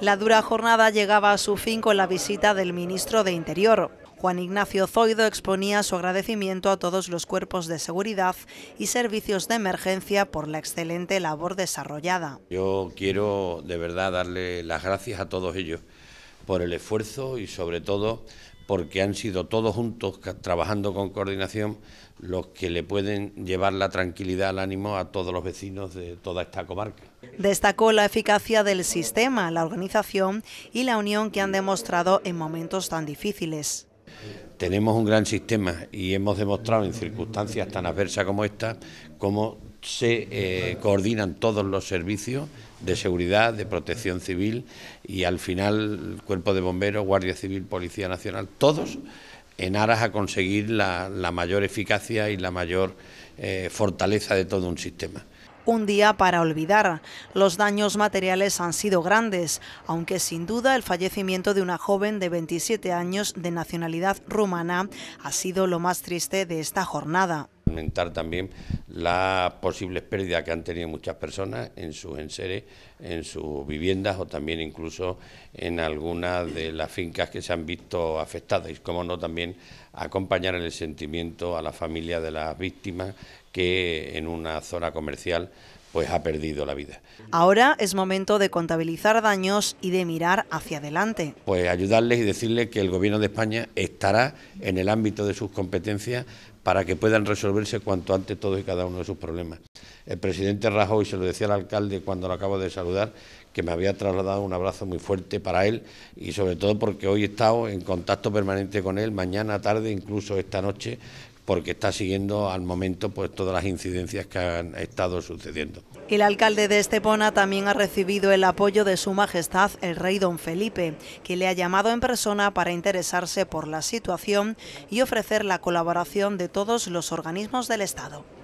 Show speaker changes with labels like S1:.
S1: La dura jornada llegaba a su fin con la visita del ministro de Interior. Juan Ignacio Zoido exponía su agradecimiento a todos los cuerpos de seguridad y servicios de emergencia por la excelente labor desarrollada.
S2: Yo quiero de verdad darle las gracias a todos ellos por el esfuerzo y sobre todo porque han sido todos juntos, trabajando con coordinación, los que le pueden llevar la tranquilidad al ánimo a todos los vecinos de toda esta comarca.
S1: Destacó la eficacia del sistema, la organización y la unión que han demostrado en momentos tan difíciles.
S2: Tenemos un gran sistema y hemos demostrado en circunstancias tan adversas como esta cómo se eh, coordinan todos los servicios de seguridad, de protección civil y al final el cuerpo de bomberos, Guardia Civil, Policía Nacional, todos en aras a conseguir la, mayor eficacia y la mayor eh, fortaleza de todo un sistema
S1: un día para olvidar. Los daños materiales han sido grandes, aunque sin duda el fallecimiento de una joven de 27 años de nacionalidad rumana ha sido lo más triste de esta jornada.
S2: también las posibles pérdidas que han tenido muchas personas en sus enseres, en sus viviendas o también incluso en algunas de las fincas que se han visto afectadas. Y cómo no también acompañar en el sentimiento a la familia de las víctimas que en una zona comercial pues ha perdido la vida.
S1: Ahora es momento de contabilizar daños y de mirar hacia adelante.
S2: Pues ayudarles y decirles que el Gobierno de España estará en el ámbito de sus competencias para que puedan resolverse cuanto antes todos y cada uno de sus problemas. El presidente Rajoy se lo decía al alcalde cuando lo acabo de saludar, que me había trasladado un abrazo muy fuerte para él y sobre todo porque hoy he estado en contacto permanente con él, mañana, tarde, incluso esta noche, porque está siguiendo al momento pues todas las incidencias que han estado sucediendo.
S1: El alcalde de Estepona también ha recibido el apoyo de su majestad el rey don Felipe, que le ha llamado en persona para interesarse por la situación y ofrecer la colaboración de todos los organismos del Estado.